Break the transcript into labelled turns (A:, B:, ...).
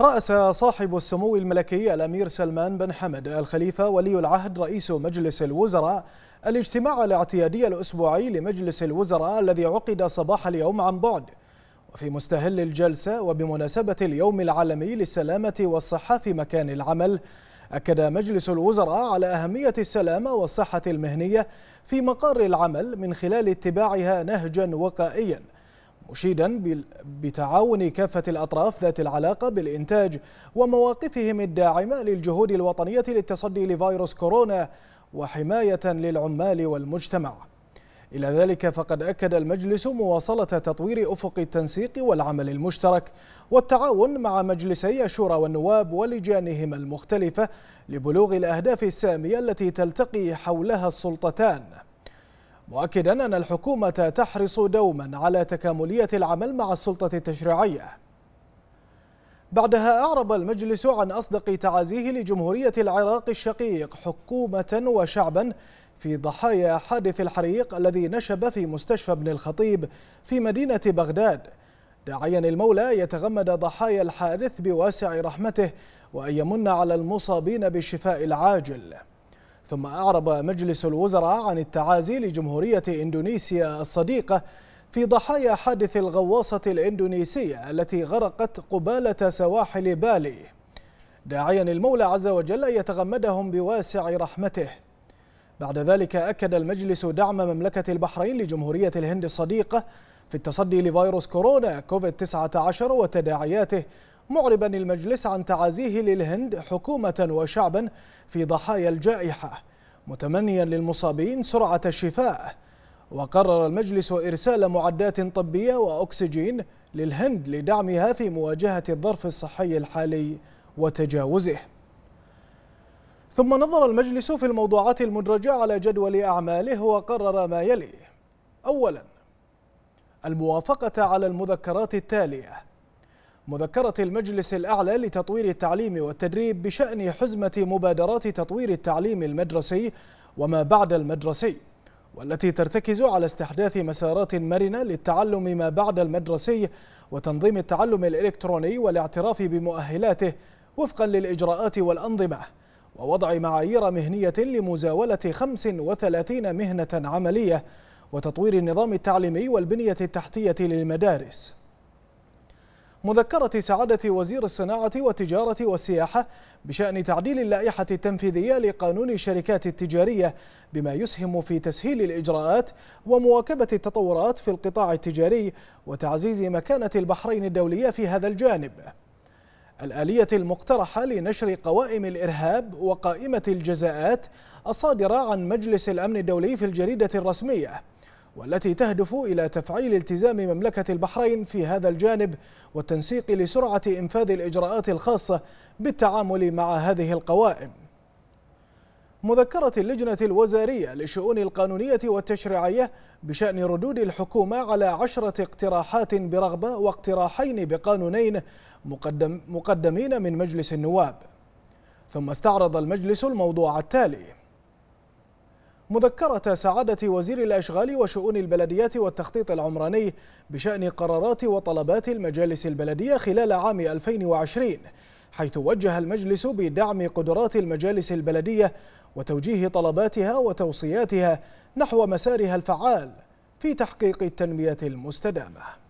A: رأس صاحب السمو الملكي الأمير سلمان بن حمد الخليفة ولي العهد رئيس مجلس الوزراء الاجتماع الاعتيادي الأسبوعي لمجلس الوزراء الذي عقد صباح اليوم عن بعد وفي مستهل الجلسة وبمناسبة اليوم العالمي للسلامة والصحة في مكان العمل أكد مجلس الوزراء على أهمية السلامة والصحة المهنية في مقر العمل من خلال اتباعها نهجا وقائيا مشيدا بتعاون كافة الأطراف ذات العلاقة بالإنتاج ومواقفهم الداعمة للجهود الوطنية للتصدي لفيروس كورونا وحماية للعمال والمجتمع إلى ذلك فقد أكد المجلس مواصلة تطوير أفق التنسيق والعمل المشترك والتعاون مع مجلسي الشورى والنواب ولجانهما المختلفة لبلوغ الأهداف السامية التي تلتقي حولها السلطتان مؤكدا أن الحكومة تحرص دوما على تكاملية العمل مع السلطة التشريعية بعدها أعرب المجلس عن أصدق تعازيه لجمهورية العراق الشقيق حكومة وشعبا في ضحايا حادث الحريق الذي نشب في مستشفى ابن الخطيب في مدينة بغداد داعيا المولى يتغمد ضحايا الحادث بواسع رحمته وأن يمن على المصابين بالشفاء العاجل ثم أعرب مجلس الوزراء عن التعازي لجمهورية إندونيسيا الصديقة في ضحايا حادث الغواصة الإندونيسية التي غرقت قبالة سواحل بالي داعيا المولى عز وجل يتغمدهم بواسع رحمته بعد ذلك أكد المجلس دعم مملكة البحرين لجمهورية الهند الصديقة في التصدي لفيروس كورونا كوفيد 19 وتداعياته معربا المجلس عن تعازيه للهند حكومة وشعبا في ضحايا الجائحة متمنيا للمصابين سرعة الشفاء وقرر المجلس إرسال معدات طبية وأكسجين للهند لدعمها في مواجهة الظرف الصحي الحالي وتجاوزه ثم نظر المجلس في الموضوعات المدرجة على جدول أعماله وقرر ما يلي أولا الموافقة على المذكرات التالية مذكرة المجلس الأعلى لتطوير التعليم والتدريب بشأن حزمة مبادرات تطوير التعليم المدرسي وما بعد المدرسي والتي ترتكز على استحداث مسارات مرنة للتعلم ما بعد المدرسي وتنظيم التعلم الإلكتروني والاعتراف بمؤهلاته وفقا للإجراءات والأنظمة ووضع معايير مهنية لمزاولة 35 مهنة عملية وتطوير النظام التعليمي والبنية التحتية للمدارس مذكرة سعادة وزير الصناعة والتجارة والسياحة بشأن تعديل اللائحة التنفيذية لقانون الشركات التجارية بما يسهم في تسهيل الإجراءات ومواكبة التطورات في القطاع التجاري وتعزيز مكانة البحرين الدولية في هذا الجانب الآلية المقترحة لنشر قوائم الإرهاب وقائمة الجزاءات الصادرة عن مجلس الأمن الدولي في الجريدة الرسمية والتي تهدف إلى تفعيل التزام مملكة البحرين في هذا الجانب والتنسيق لسرعة إنفاذ الإجراءات الخاصة بالتعامل مع هذه القوائم مذكرة اللجنة الوزارية للشؤون القانونية والتشريعية بشأن ردود الحكومة على عشرة اقتراحات برغبة واقتراحين بقانونين مقدم مقدمين من مجلس النواب ثم استعرض المجلس الموضوع التالي مذكرة سعادة وزير الأشغال وشؤون البلديات والتخطيط العمراني بشأن قرارات وطلبات المجالس البلدية خلال عام 2020 حيث وجه المجلس بدعم قدرات المجالس البلدية وتوجيه طلباتها وتوصياتها نحو مسارها الفعال في تحقيق التنمية المستدامة